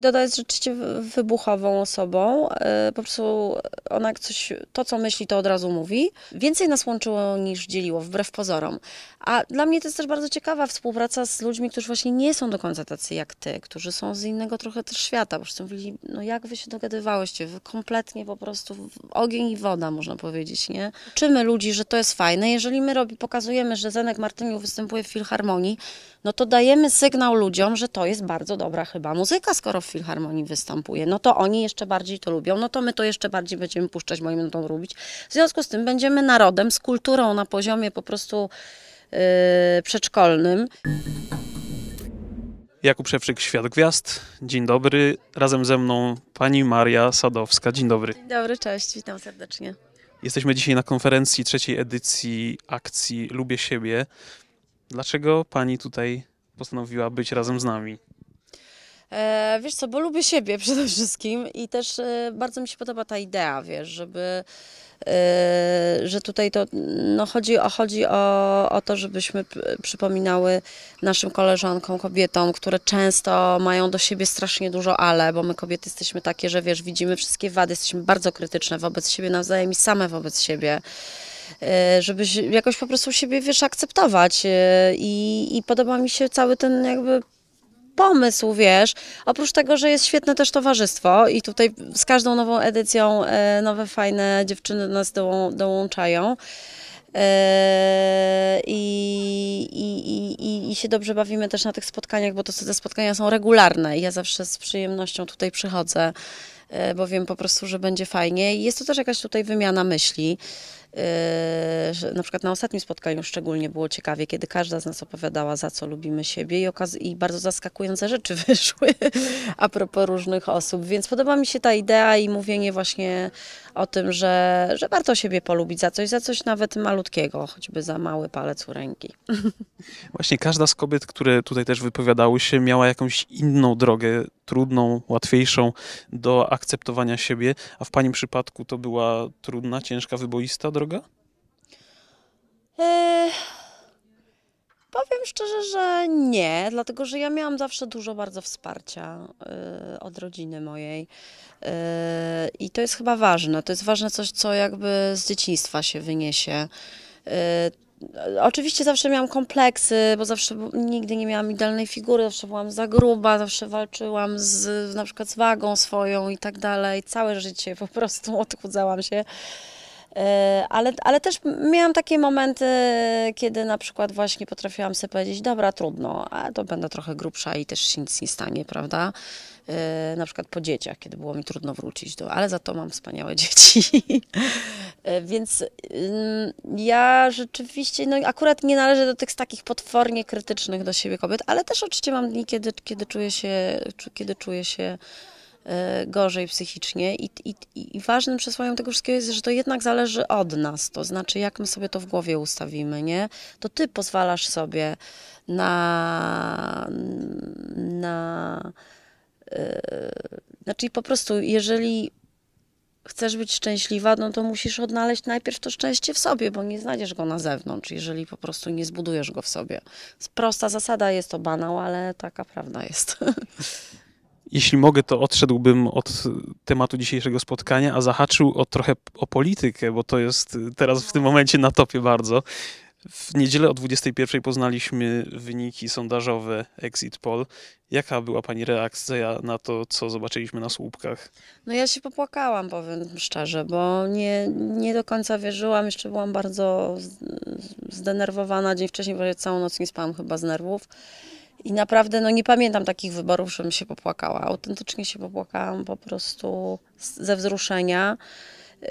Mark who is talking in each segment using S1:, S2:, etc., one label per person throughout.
S1: Doda jest rzeczywiście wybuchową osobą. E, po prostu ona coś, to co myśli, to od razu mówi. Więcej nas łączyło niż dzieliło, wbrew pozorom. A dla mnie to jest też bardzo ciekawa współpraca z ludźmi, którzy właśnie nie są do końca tacy jak ty, którzy są z innego trochę też świata. Po prostu mówili, no jak wy się dogadywałyście? Wy kompletnie po prostu ogień i woda, można powiedzieć, nie? Uczymy ludzi, że to jest fajne. Jeżeli my robi, pokazujemy, że Zenek Martyniu występuje w Filharmonii, no to dajemy sygnał ludziom, że to jest bardzo dobra chyba muzyka, skoro Filharmonii występuje, no to oni jeszcze bardziej to lubią, no to my to jeszcze bardziej będziemy puszczać, bo im to robić. W związku z tym będziemy narodem z kulturą na poziomie po prostu yy, przedszkolnym.
S2: Jakub Szewczyk, Świat Gwiazd. Dzień dobry. Razem ze mną pani Maria Sadowska. Dzień dobry. Dzień
S1: dobry, cześć, witam serdecznie.
S2: Jesteśmy dzisiaj na konferencji trzeciej edycji akcji Lubię siebie. Dlaczego pani tutaj postanowiła być razem z nami?
S1: E, wiesz co, bo lubię siebie przede wszystkim i też e, bardzo mi się podoba ta idea, wiesz, żeby e, że tutaj to no, chodzi, o, chodzi o, o to, żebyśmy przypominały naszym koleżankom, kobietom, które często mają do siebie strasznie dużo ale, bo my kobiety jesteśmy takie, że wiesz, widzimy wszystkie wady, jesteśmy bardzo krytyczne wobec siebie nawzajem i same wobec siebie żeby jakoś po prostu siebie, wiesz, akceptować. I, I podoba mi się cały ten jakby pomysł, wiesz. Oprócz tego, że jest świetne też towarzystwo i tutaj z każdą nową edycją e, nowe fajne dziewczyny do nas dołączają. E, I, i, i, I się dobrze bawimy też na tych spotkaniach, bo to, te spotkania są regularne i ja zawsze z przyjemnością tutaj przychodzę, e, bo wiem po prostu, że będzie fajnie. I jest to też jakaś tutaj wymiana myśli. Yy, na przykład na ostatnim spotkaniu szczególnie było ciekawie, kiedy każda z nas opowiadała, za co lubimy siebie i, okaz- i bardzo zaskakujące rzeczy wyszły a propos różnych osób. Więc podoba mi się ta idea i mówienie właśnie o tym, że, że warto siebie polubić za coś, za coś nawet malutkiego, choćby za mały palec u ręki.
S2: Właśnie każda z kobiet, które tutaj też wypowiadały się, miała jakąś inną drogę, trudną, łatwiejszą do akceptowania siebie, a w Pani przypadku to była trudna, ciężka, wyboista droga?
S1: Yy, powiem szczerze, że nie, dlatego że ja miałam zawsze dużo bardzo wsparcia yy, od rodziny mojej. Yy, I to jest chyba ważne. To jest ważne coś, co jakby z dzieciństwa się wyniesie. oczywiście zawsze miałam kompleksy, bo zawsze nigdy nie miałam idealnej figury, zawsze byłam za gruba, zawsze walczyłam z na przykład z wagą swoją i tak dalej. Całe życie po prostu odchudzałam się. E, ale, ale też miałam takie momenty, kiedy na przykład właśnie potrafiłam sobie powiedzieć, dobra, trudno, a to będę trochę grubsza i też się nic nie stanie, prawda? E, na przykład po dzieciach, kiedy było mi trudno wrócić do, ale za to mam wspaniałe dzieci. E, więc ja rzeczywiście, no akurat nie należę do tych takich potwornie krytycznych do siebie kobiet, ale też oczywiście mam dni, kiedy, kiedy czuję się, kiedy czuję się Y, gorzej psychicznie i, i, i ważnym przesłaniem tego wszystkiego jest, że to jednak zależy od nas, to znaczy jak my sobie to w głowie ustawimy, nie? To ty pozwalasz sobie na... na y, znaczy po prostu, jeżeli chcesz być szczęśliwa, no to musisz odnaleźć najpierw to szczęście w sobie, bo nie znajdziesz go na zewnątrz, jeżeli po prostu nie zbudujesz go w sobie. Prosta zasada jest to banał, ale taka prawda jest.
S2: jeśli mogę, to odszedłbym od tematu dzisiejszego spotkania, a zahaczył o trochę o politykę, bo to jest teraz w tym momencie na topie bardzo. W niedzielę o 21 poznaliśmy wyniki sondażowe Exit Poll. Jaka była Pani reakcja na to, co
S1: zobaczyliśmy na słupkach? No ja się popłakałam, powiem szczerze, bo nie, nie do końca wierzyłam. Jeszcze byłam bardzo zdenerwowana. Dzień wcześniej, bo całą noc nie spałam chyba z nerwów. I naprawdę no, nie pamiętam takich wyborów, żebym się popłakała. Autentycznie się popłakałam po prostu ze wzruszenia. Yy,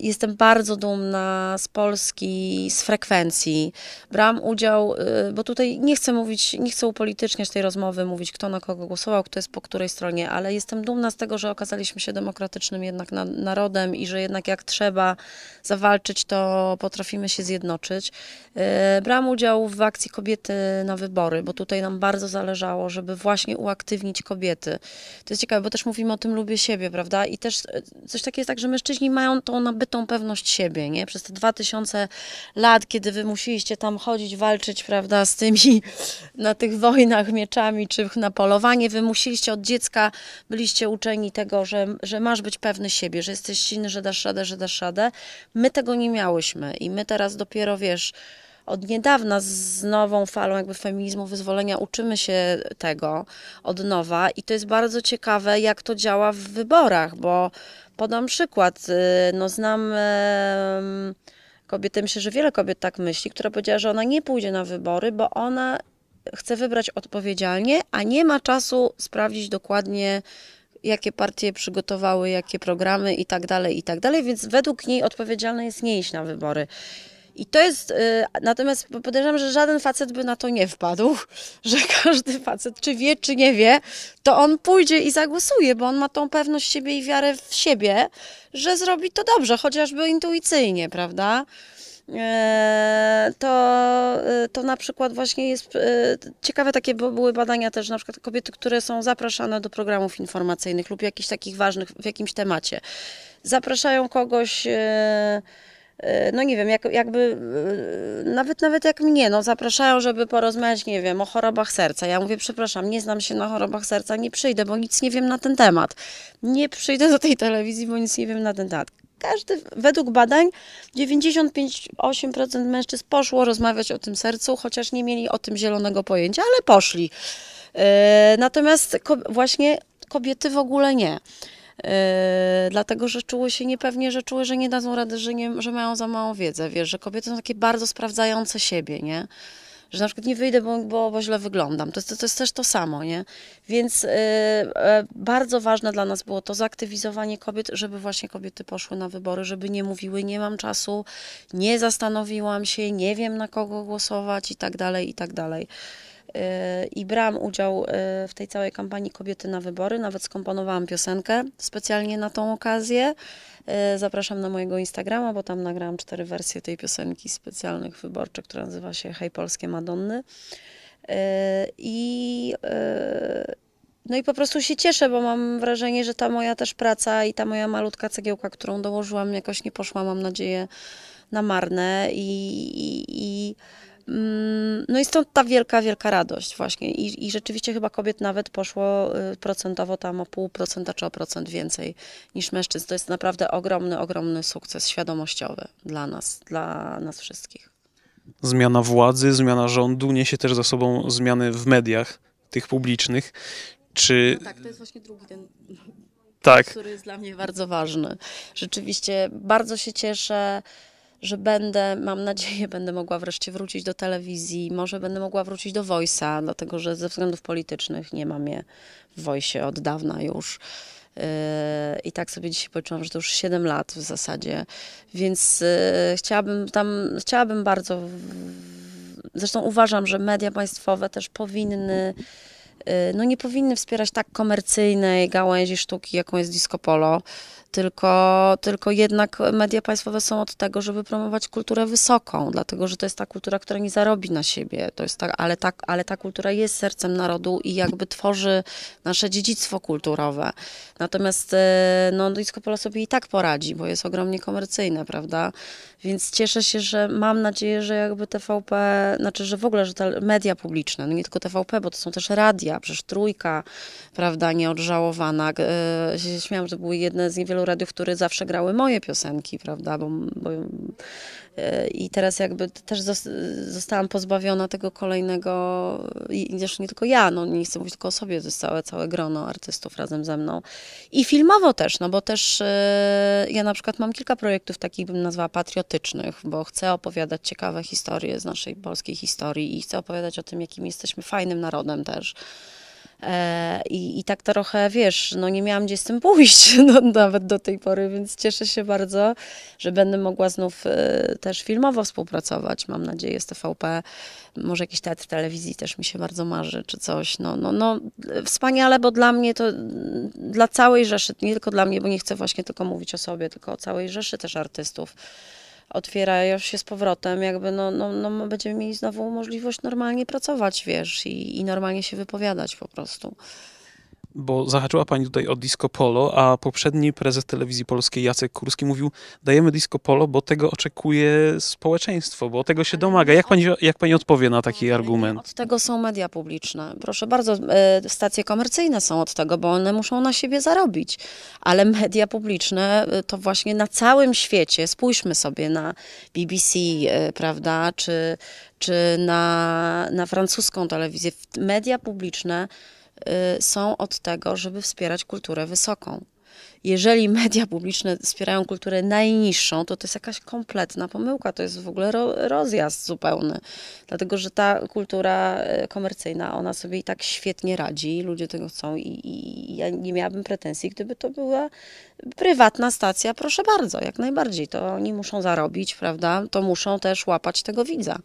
S1: jestem bardzo dumna z Polski, z frekwencji. Brałam udział, yy, bo tutaj nie chcę mówić, nie chcę upolityczniać tej rozmowy, mówić kto na kogo głosował, kto jest po której stronie, ale jestem dumna z tego, że okazaliśmy się demokratycznym jednak narodem i że jednak jak trzeba zawalczyć, to potrafimy się zjednoczyć. Yy, brałam udział w akcji Kobiety na wybory, bo tutaj nam bardzo zależało, żeby właśnie uaktywnić kobiety. To jest ciekawe, bo też mówimy o tym lubię siebie, prawda? I też coś takiego jest tak, że my mężczyźni mają tą nabytą pewność siebie, nie? Przez te dwa tysiące lat, kiedy wy musieliście tam chodzić, walczyć, prawda, z tymi na tych wojnach mieczami czy na polowanie, wy musieliście od dziecka, byliście uczeni tego, że, że masz być pewny siebie, że jesteś silny, że dasz radę, że dasz radę. My tego nie miałyśmy i my teraz dopiero, wiesz, od niedawna z nową falą jakby feminizmu, wyzwolenia uczymy się tego od nowa i to jest bardzo ciekawe, jak to działa w wyborach, bo podam przykład, y, no znam kobietę, myślę, że wiele kobiet tak myśli, która powiedziała, że ona nie pójdzie na wybory, bo ona chce wybrać odpowiedzialnie, a nie ma czasu sprawdzić dokładnie, jakie partie przygotowały, jakie programy i tak dalej, i tak dalej, więc według niej odpowiedzialne jest nie iść na wybory. I to jest, y, natomiast podejrzewam, że żaden facet by na to nie wpadł, że każdy facet, czy wie, czy nie wie, to on pójdzie i zagłosuje, bo on ma tą pewność siebie i wiarę w siebie, że zrobi to dobrze, chociażby intuicyjnie, prawda? E, to, y, to na przykład właśnie jest y, ciekawe takie były badania też na przykład kobiety, które są zapraszane do programów informacyjnych lub jakichś takich ważnych w jakimś temacie. Zapraszają kogoś E, no nie wiem, jak, jakby e, nawet nawet jak mnie no, zapraszają, żeby porozmawiać, nie wiem, o chorobach serca. Ja mówię, przepraszam, nie znam się na chorobach serca, nie przyjdę, bo nic nie wiem na ten temat. Nie przyjdę do tej telewizji, bo nic nie wiem na ten temat. Każdy, według badań, 95-8% mężczyzn poszło rozmawiać o tym sercu, chociaż nie mieli o tym zielonego pojęcia, ale poszli. E, natomiast właśnie kobiety w ogóle nie. E, dlatego że czuły się niepewnie, że czuły, że nie dadzą rady, że, nie, że mają za małą wiedzę, wiesz, że kobiety są takie bardzo sprawdzające siebie, nie? że na przykład nie wyjdę, bo, bo, bo źle wyglądam. To, to, to, jest też to samo, nie? Więc yy, bardzo ważne dla nas było to zaktywizowanie kobiet, żeby właśnie kobiety poszły na wybory, żeby nie mówiły, nie mam czasu, nie zastanowiłam się, nie wiem na kogo głosować i tak dalej, i tak dalej i brałam udział e, w tej całej kampanii Kobiety na Wybory. Nawet skomponowałam piosenkę specjalnie na tą okazję. E, zapraszam na mojego Instagrama, bo tam nagrałam cztery wersje tej piosenki specjalnych wyborczych, która nazywa się Hej Polskie Madonny. E, I, no i po prostu się cieszę, bo mam wrażenie, że ta moja też praca i ta moja malutka cegiełka, którą dołożyłam, jakoś nie poszła, mam nadzieję, na marne i, i, i Mm, no i stąd ta wielka, wielka radość właśnie. I, i rzeczywiście chyba kobiet nawet poszło y, procentowo tam o pół procenta czy o procent więcej niż mężczyzn. To jest naprawdę ogromny, ogromny sukces świadomościowy dla nas, dla nas wszystkich.
S2: Zmiana władzy, zmiana rządu niesie też za sobą zmiany w mediach, tych publicznych. Czy... No
S1: tak, to jest właśnie drugi ten tak. który jest dla mnie bardzo ważny. Rzeczywiście bardzo się cieszę że będę, mam nadzieję, będę mogła wreszcie wrócić do telewizji, może będę mogła wrócić do Voice'a, dlatego że ze względów politycznych nie mam je w Voice'ie od dawna już. Yy, I tak sobie dzisiaj poczułam, że to już 7 lat w zasadzie, więc yy, chciałabym tam, chciałabym bardzo. Zresztą uważam, że media państwowe też powinny, yy, no nie powinny wspierać tak komercyjnej gałęzi sztuki, jaką jest disco polo tylko, tylko jednak media państwowe są od tego, żeby promować kulturę wysoką, dlatego że to jest ta kultura, która nie zarobi na siebie, to jest ta, ale, ta, ale ta kultura jest sercem narodu i jakby tworzy nasze dziedzictwo kulturowe. Natomiast e, no, disco polo sobie i tak poradzi, bo jest ogromnie komercyjne, prawda? Więc cieszę się, że mam nadzieję, że jakby TVP, znaczy, że w ogóle, że te media publiczne, no nie tylko TVP, bo to są też radia, przecież Trójka, prawda, nieodżałowana. Yy, śmiałam, że były jedne z niewielu radiów, które zawsze grały moje piosenki, prawda? Bo, bo e, I teraz jakby też zostałam pozbawiona tego kolejnego, i zresztą nie tylko ja, no nie chcę mówić tylko o sobie, to jest całe, całe grono artystów razem ze mną. I filmowo też, no bo też e, ja na przykład mam kilka projektów takich, bym nazwała patriotycznych, bo chcę opowiadać ciekawe historie z naszej polskiej historii i chcę opowiadać o tym, jakim jesteśmy fajnym narodem też. E, I, I tak trochę, wiesz, no nie miałam gdzie z tym pójść no, nawet do tej pory, więc cieszę się bardzo, że będę mogła znów e, też filmowo współpracować, mam nadzieję, z TVP. Może jakiś teatr telewizji też mi się bardzo marzy, czy coś. No, no, no wspaniale, bo dla mnie to, dla całej Rzeszy, nie tylko dla mnie, bo nie chcę właśnie tylko mówić o sobie, tylko o całej Rzeszy też artystów otwierają się z powrotem, jakby no, no, no, no będziemy mieli znowu możliwość normalnie pracować, wiesz, i, i normalnie się wypowiadać po prostu
S2: bo zahaczyła Pani tutaj o disco polo, a poprzedni prezes telewizji polskiej Jacek Kurski mówił, dajemy disco polo, bo tego oczekuje społeczeństwo, bo tego się domaga. Jak Pani, jak pani odpowie na taki argument? Od
S1: tego są media publiczne. Proszę bardzo, e, stacje komercyjne są od tego, bo one muszą na siebie zarobić, ale media publiczne e, to właśnie na całym świecie, spójrzmy sobie na BBC, e, prawda, czy, czy na, na francuską telewizję, media publiczne Y, są od tego, żeby wspierać kulturę wysoką. Jeżeli media publiczne wspierają kulturę najniższą, to to jest jakaś kompletna pomyłka, to jest w ogóle ro, rozjazd zupełny. Dlatego, że ta kultura y, komercyjna, ona sobie i tak świetnie radzi, ludzie tego chcą i, i ja nie miałabym pretensji, gdyby to była prywatna stacja, proszę bardzo, jak najbardziej. To oni muszą zarobić, prawda? To muszą też łapać tego widza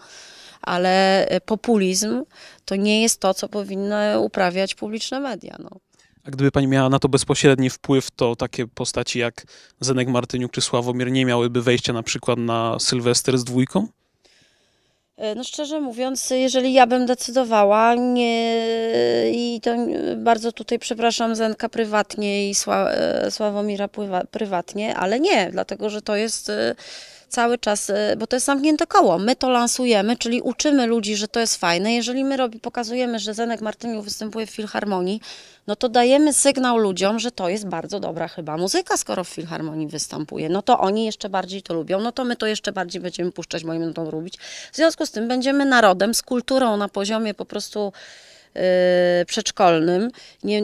S1: ale e, populizm to nie jest to, co powinny uprawiać publiczne media. No.
S2: A gdyby pani miała na to bezpośredni wpływ, to takie postaci jak Zenek Martyniuk czy Sławomir nie miałyby wejścia na przykład na Sylwester z dwójką?
S1: E, no szczerze mówiąc, jeżeli ja bym decydowała nie, i to bardzo tutaj przepraszam Zenka prywatnie i Sła, e, Sławomira pływa, prywatnie, ale nie, dlatego że to jest cały czas, y, bo to jest zamknięte koło. My to lansujemy, czyli uczymy ludzi, że to jest fajne. Jeżeli my robi, pokazujemy, że Zenek Martyniu występuje w Filharmonii, no to dajemy sygnał ludziom, że to jest bardzo dobra chyba muzyka, skoro w Filharmonii występuje. No to oni jeszcze bardziej to lubią, no to my to jeszcze bardziej będziemy puszczać, moim zdaniem, to robić. W związku z tym będziemy narodem, z kulturą na poziomie po prostu y, przedszkolnym. Nie,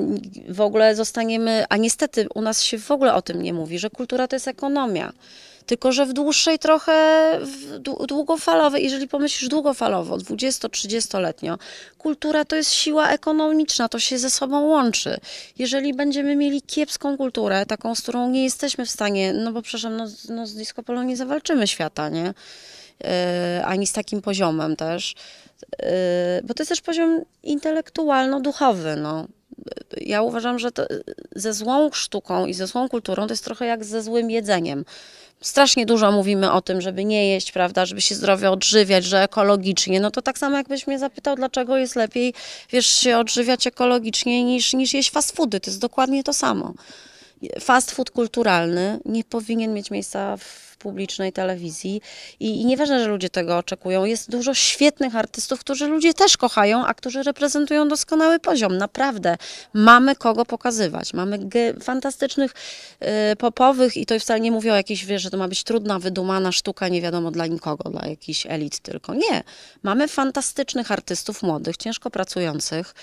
S1: w ogóle zostaniemy, a niestety u nas się w ogóle o tym nie mówi, że kultura to jest ekonomia. Tylko, że w dłuższej trochę, w długofalowej, jeżeli pomyślisz długofalowo, 20-30-letnio, kultura to jest siła ekonomiczna, to się ze sobą łączy. Jeżeli będziemy mieli kiepską kulturę, taką, z którą nie jesteśmy w stanie, no bo przepraszam, no, no z disco polo nie zawalczymy świata, nie? Yy, ani z takim poziomem też. Yy, bo to jest też poziom intelektualno-duchowy, no ja uważam, że ze złą sztuką i ze złą kulturą to jest trochę jak ze złym jedzeniem strasznie dużo mówimy o tym, żeby nie jeść, prawda, żeby się zdrowie odżywiać, że ekologicznie, no to tak samo jakbyś mnie zapytał, dlaczego jest lepiej, wiesz, się odżywiać ekologicznie niż, niż jeść fast foody, to jest dokładnie to samo. Fast food kulturalny nie powinien mieć miejsca w publicznej telewizji i, i nieważne, że ludzie tego oczekują. Jest dużo świetnych artystów, którzy ludzie też kochają, a którzy reprezentują doskonały poziom. Naprawdę mamy kogo pokazywać. Mamy fantastycznych y, popowych i to wcale nie mówię o jakiejś, wiesz, że to ma być trudna, wydumana sztuka, nie wiadomo dla nikogo, dla jakichś elit tylko. Nie. Mamy fantastycznych artystów młodych, ciężko pracujących,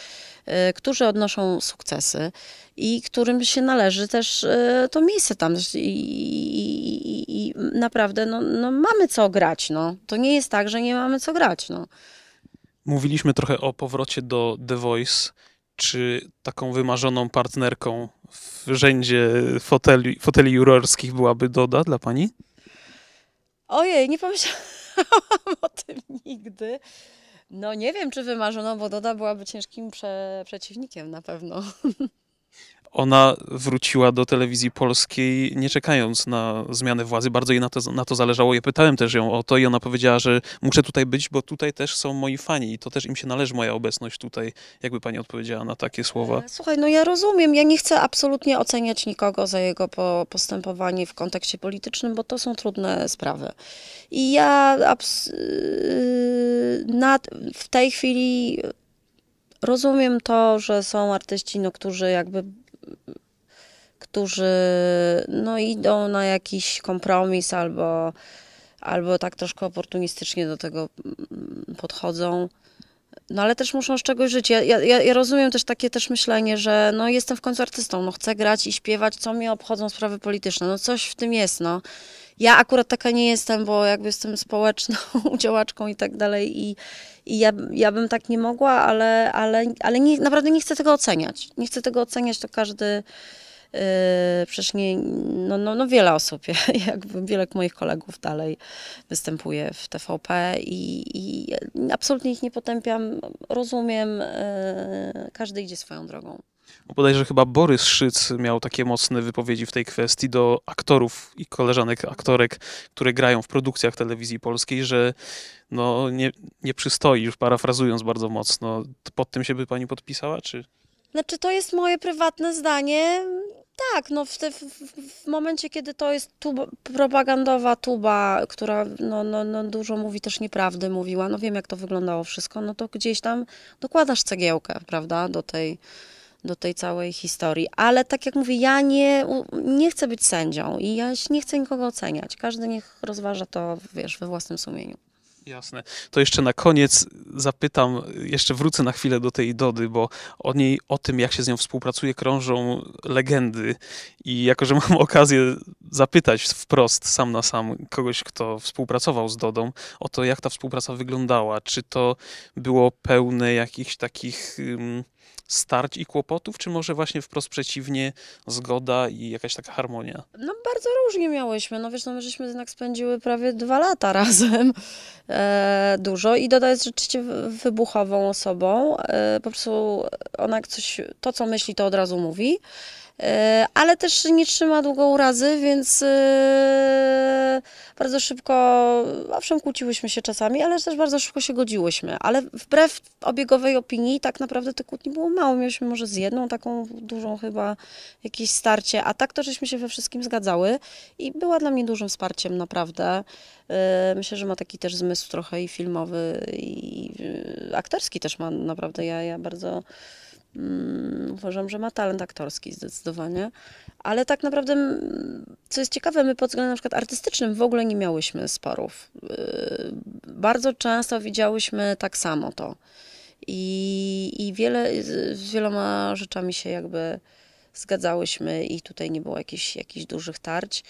S1: Y, którzy odnoszą sukcesy i którym się należy też y, to miejsce tam. I, i, i naprawdę no, no, mamy co grać. No. To nie jest tak, że nie mamy co grać. No.
S2: Mówiliśmy trochę o powrocie do The Voice. Czy taką wymarzoną partnerką w rzędzie foteli, foteli jurorskich byłaby Doda dla pani?
S1: Ojej, nie pomyślałam o tym nigdy. No nie wiem, czy wymarzoną, bo Doda byłaby ciężkim prze przeciwnikiem na pewno.
S2: ona wróciła do telewizji polskiej, nie czekając na zmianę władzy. Bardzo jej na to, na to zależało. Ja pytałem też ją o to i ona powiedziała, że muszę tutaj być, bo tutaj też są moi fani i to też im się należy moja obecność tutaj. Jakby pani odpowiedziała na takie słowa? E,
S1: słuchaj, no ja rozumiem. Ja nie chcę absolutnie oceniać nikogo za jego po postępowanie w kontekście politycznym, bo to są trudne sprawy. I ja y, na, w tej chwili rozumiem to, że są artyści, no, którzy jakby którzy no, idą na jakiś kompromis albo, albo tak troszkę oportunistycznie do tego mm, podchodzą no ale też muszą z czegoś żyć. Ja, ja, ja rozumiem też takie też myślenie, że no jestem w końcu artystą, no chcę grać i śpiewać, co mnie obchodzą sprawy polityczne, no coś w tym jest, no. Ja akurat taka nie jestem, bo jakby jestem społeczną działaczką i tak dalej i, i ja, ja bym tak nie mogła, ale, ale, ale nie, naprawdę nie chcę tego oceniać. Nie chcę tego oceniać, to każdy Yy, przecież nie, no, no, no wiele osób, jakby wiele moich kolegów dalej występuje w TVP i, i absolutnie ich nie potępiam, rozumiem, yy, każdy idzie swoją drogą.
S2: że chyba Borys Szyc miał takie mocne wypowiedzi w tej kwestii do aktorów i koleżanek aktorek, które grają w produkcjach telewizji polskiej, że no nie, nie przystoi, już parafrazując bardzo mocno. Pod tym się by pani podpisała, czy?
S1: Znaczy, to jest moje prywatne zdanie. Tak, no w, te, w, w momencie, kiedy to jest tuba, propagandowa tuba, która no, no, no dużo mówi też nieprawdy, mówiła, no wiem jak to wyglądało wszystko, no to gdzieś tam dokładasz cegiełkę, prawda, do tej, do tej całej historii. Ale tak jak mówię, ja nie, nie chcę być sędzią i ja nie chcę nikogo oceniać. Każdy niech rozważa to, wiesz, we własnym sumieniu.
S2: Jasne. To jeszcze na koniec zapytam, jeszcze wrócę na chwilę do tej Dody, bo o niej, o tym, jak się z nią współpracuje, krążą legendy. I jako, że mam okazję zapytać wprost, sam na sam, kogoś, kto współpracował z Dodą, o to, jak ta współpraca wyglądała. Czy to było pełne jakichś takich starć i kłopotów, czy może właśnie wprost przeciwnie, zgoda i jakaś taka harmonia?
S1: No bardzo różnie miałyśmy, no wiesz, no my żeśmy jednak spędziły prawie dwa lata razem, e, dużo i Doda jest rzeczywiście wybuchową osobą, e, po prostu ona coś, to co myśli to od razu mówi, E, ale też nie trzyma długo urazy, więc e, bardzo szybko, owszem, kłóciłyśmy się czasami, ale też bardzo szybko się godziłyśmy. Ale wbrew obiegowej opinii, tak naprawdę tych kłótni było mało. Mieliśmy może z jedną taką dużą chyba jakieś starcie, a tak to żeśmy się we wszystkim zgadzały i była dla mnie dużym wsparciem, naprawdę. E, myślę, że ma taki też zmysł trochę i filmowy, i aktorski też ma naprawdę. Ja, ja bardzo Mm, uważam, że ma talent aktorski zdecydowanie, ale tak naprawdę, mm, co jest ciekawe, my pod względem na przykład artystycznym w ogóle nie miałyśmy sporów. Y, bardzo często widziałyśmy tak samo to. I, i wiele, z wieloma rzeczami się jakby zgadzałyśmy i tutaj nie było jakichś, jakichś dużych tarć.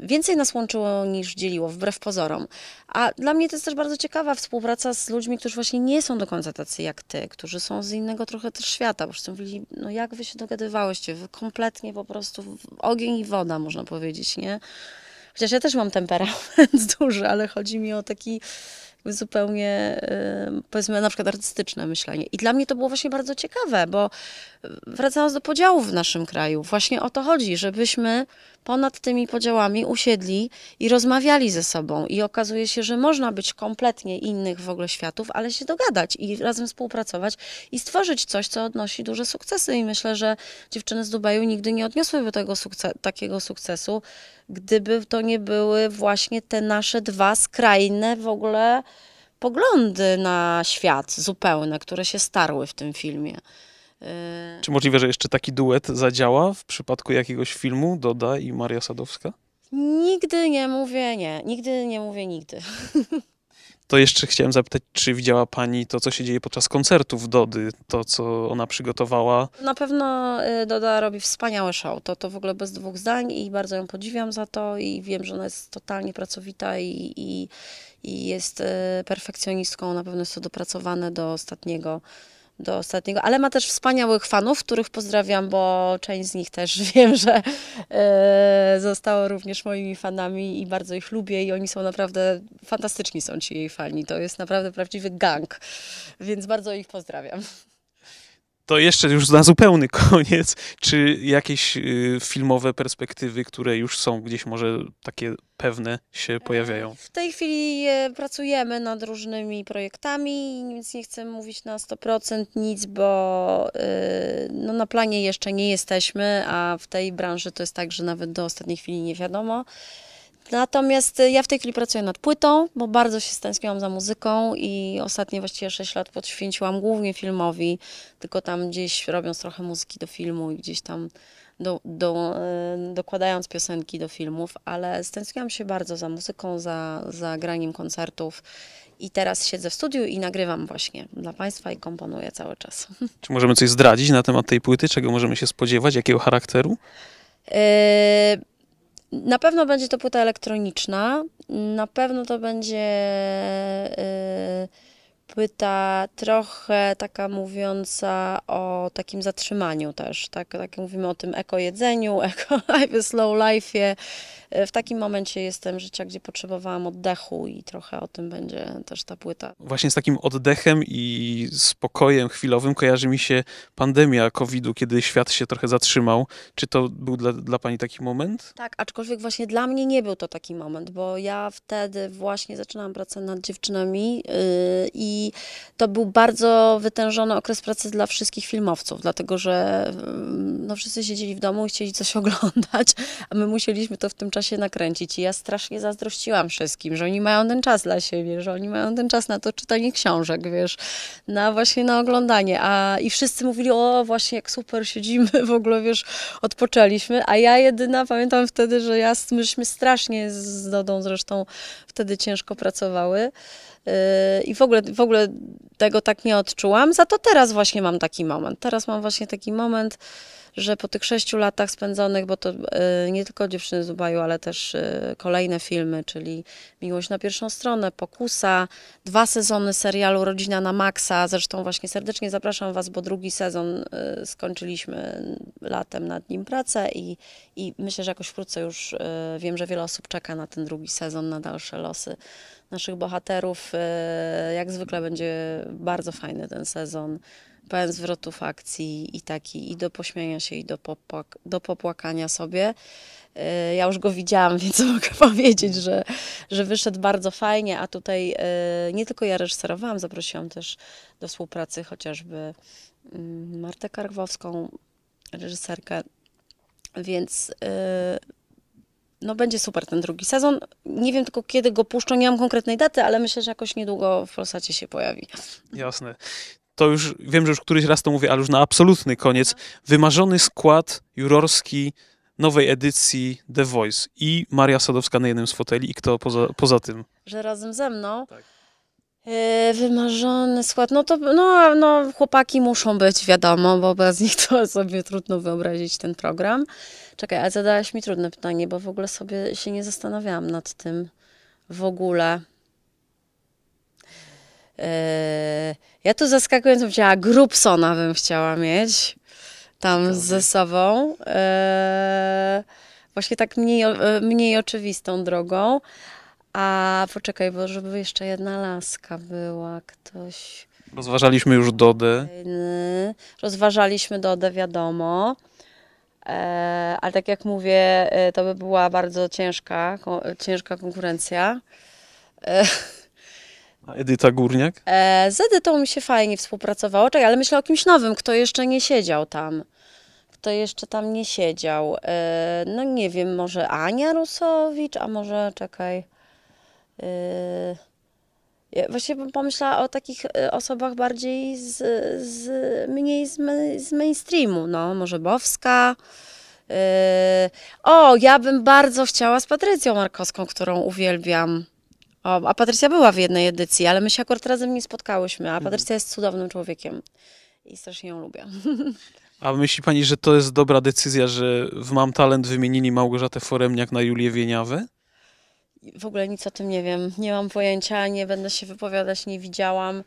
S1: Więcej nas łączyło niż dzieliło, wbrew pozorom. A dla mnie to jest też bardzo ciekawa współpraca z ludźmi, którzy właśnie nie są do końca tacy jak ty, którzy są z innego trochę też świata, bo wszyscy mówili, no jak wy się dogadywałyście, wy kompletnie po prostu ogień i woda, można powiedzieć, nie? Chociaż ja też mam temperament duży, ale chodzi mi o taki zupełnie, powiedzmy, na przykład artystyczne myślenie. I dla mnie to było właśnie bardzo ciekawe, bo wracając do podziałów w naszym kraju, właśnie o to chodzi, żebyśmy ponad tymi podziałami usiedli i rozmawiali ze sobą. I okazuje się, że można być kompletnie innych w ogóle światów, ale się dogadać i razem współpracować i stworzyć coś, co odnosi duże sukcesy. I myślę, że dziewczyny z Dubaju nigdy nie odniosłyby tego takiego sukcesu, gdyby to nie były właśnie te nasze dwa skrajne w ogóle poglądy na świat zupełne, które się starły w tym filmie. Y, Czy
S2: możliwe, że jeszcze taki duet zadziała w przypadku jakiegoś filmu Doda i Maria Sadowska?
S1: Nigdy nie mówię nie. Nigdy nie mówię nigdy.
S2: To jeszcze chciałem zapytać, czy widziała Pani to, co się dzieje podczas koncertów Dody, to, co ona przygotowała?
S1: Na pewno y, Doda robi wspaniałe show, to, to w ogóle bez dwóch zdań i bardzo ją podziwiam za to i wiem, że ona jest totalnie pracowita i, i, i jest y, perfekcjonistką, na pewno jest to dopracowane do ostatniego do ostatniego, ale ma też wspaniałych fanów, których pozdrawiam, bo część z nich też wiem, że e, zostało również moimi fanami i bardzo ich lubię i oni są naprawdę, fantastyczni są ci jej fani, to jest naprawdę prawdziwy gang, więc bardzo ich pozdrawiam
S2: to jeszcze już na zupełny koniec, czy jakieś y, filmowe perspektywy, które już są gdzieś może takie pewne się e, pojawiają? W
S1: tej chwili e, pracujemy nad różnymi projektami, więc nie chcę mówić na 100% nic, bo y, no, na planie jeszcze nie jesteśmy, a w tej branży to jest tak, że nawet do ostatniej chwili nie wiadomo. Natomiast y, ja w tej chwili pracuję nad płytą, bo bardzo się stęskniłam za muzyką i ostatnie właściwie 6 lat poświęciłam głównie filmowi, tylko tam gdzieś robiąc trochę muzyki do filmu i gdzieś tam do, do, y, dokładając piosenki do filmów, ale stęskniłam się bardzo za muzyką, za, za graniem koncertów i teraz siedzę w studiu i nagrywam właśnie dla Państwa i komponuję cały czas.
S2: Czy możemy coś zdradzić na temat tej płyty? Czego możemy się spodziewać? Jakiego charakteru?
S1: Yy na pewno będzie to płyta elektroniczna, na pewno to będzie y, płyta trochę taka mówiąca o takim zatrzymaniu też, tak, tak mówimy o tym ekojedzeniu, eko life, slow life'ie, w takim momencie jestem życia, gdzie potrzebowałam oddechu i trochę o tym będzie też ta płyta.
S2: Właśnie z takim oddechem i spokojem chwilowym kojarzy mi się pandemia COVID-u, kiedy świat się trochę zatrzymał. Czy to był dla, dla Pani taki moment? Tak,
S1: aczkolwiek właśnie dla mnie nie był to taki moment, bo ja wtedy właśnie zaczynałam pracę nad dziewczynami yy, i to był bardzo wytężony okres pracy dla wszystkich filmowców, dlatego że mm, no, wszyscy siedzieli w domu i chcieli coś oglądać, a my musieliśmy to w tym czasie się nakręcić. I ja strasznie zazdrościłam wszystkim, że oni mają ten czas dla siebie, że oni mają ten czas na to czytanie książek, wiesz, na właśnie na oglądanie. A i wszyscy mówili, o właśnie jak super siedzimy, w ogóle wiesz, odpoczęliśmy. A ja jedyna pamiętam wtedy, że ja, myśmy strasznie z Dodą zresztą wtedy ciężko pracowały. Yy, I w ogóle, w ogóle tego tak nie odczułam. Za to teraz właśnie mam taki moment. Teraz mam właśnie taki moment że po tych sześciu latach spędzonych, bo to y, nie tylko Dziewczyny z ale też y, kolejne filmy, czyli Miłość na pierwszą stronę, Pokusa, dwa sezony serialu Rodzina na Maxa, zresztą właśnie serdecznie zapraszam Was, bo drugi sezon y, skończyliśmy latem nad nim pracę i, i myślę, że jakoś wkrótce już wiem, że wiele osób czeka na ten drugi sezon, na dalsze losy naszych bohaterów. Jak zwykle będzie bardzo fajny ten sezon pełen zwrotów akcji i taki i do pośmiania się, i do, popłak do popłakania sobie. Y, ja już go widziałam, więc mogę powiedzieć, że, że wyszedł bardzo fajnie, a tutaj y, nie tylko ja reżyserowałam, zaprosiłam też do współpracy chociażby mm, Martę Kargowską, reżyserkę, więc y, no będzie super ten drugi sezon. Nie wiem tylko kiedy go puszczą, nie mam konkretnej daty, ale myślę, że jakoś niedługo w Polsacie się pojawi.
S2: Jasne to już wiem, że już któryś raz to mówię, ale już na absolutny koniec, wymarzony skład jurorski nowej edycji The Voice i Maria Sadowska na jednym z foteli i kto poza, poza tym?
S1: Że razem ze mną. Tak. Yy, wymarzony skład, no to no, no, chłopaki muszą być, wiadomo, bo bez nich to sobie trudno wyobrazić ten program. Czekaj, ale zadałaś mi trudne pytanie, bo w ogóle sobie się nie zastanawiałam nad tym w ogóle. Yy, ja tu zaskakująco chciała Grubsona bym chciała mieć tam Dobry. ze sobą. Yy, właśnie tak mniej, yy, mniej oczywistą drogą. A poczekaj, bo żeby jeszcze jedna laska była, ktoś...
S2: Rozważaliśmy już
S1: Dodę. Rozważaliśmy Dodę, wiadomo. Ale tak jak mówię, to by była bardzo ciężka, ciężka konkurencja.
S2: A Edyta Górniak?
S1: E, z Edytą mi się fajnie współpracowało, Czekaj, ale myślę o kimś nowym, kto jeszcze nie siedział tam. Kto jeszcze tam nie siedział. E, no nie wiem, może Ania Rusowicz, a może, czekaj... E, ja właśnie bym pomyślała o takich e, osobach bardziej z, z mniej z, z mainstreamu, no, może Bowska. E, o, ja bym bardzo chciała z Patrycją Markowską, którą uwielbiam. O, a Patrycja była w jednej edycji, ale my się akurat razem nie spotkałyśmy, a mhm. Patrycja jest cudownym człowiekiem i strasznie ją lubię.
S2: A myśli pani, że to jest dobra decyzja, że w Mam Talent wymienili Małgorzatę Foremniak na Julię Wieniawę?
S1: W ogóle nic o tym nie wiem. Nie mam pojęcia, nie będę się wypowiadać, nie widziałam.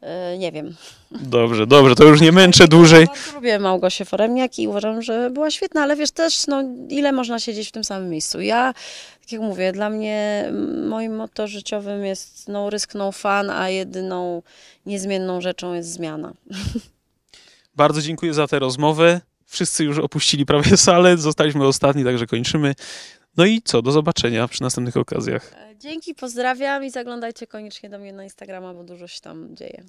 S1: E, nie wiem.
S2: Dobrze, dobrze, to już nie męczę dłużej. Ja
S1: no, lubię Małgosię Foremniak i uważam, że była świetna, ale wiesz też, no, ile można siedzieć w tym samym miejscu. Ja, tak jak mówię, dla mnie moim motto życiowym jest no risk, no fun, a jedyną niezmienną rzeczą jest zmiana.
S2: Bardzo dziękuję za tę rozmowę. Wszyscy już opuścili prawie salę, zostaliśmy ostatni, także kończymy. No i co, do zobaczenia przy następnych okazjach.
S1: E, dzięki, pozdrawiam i zaglądajcie koniecznie do mnie na Instagrama, bo dużo się tam dzieje.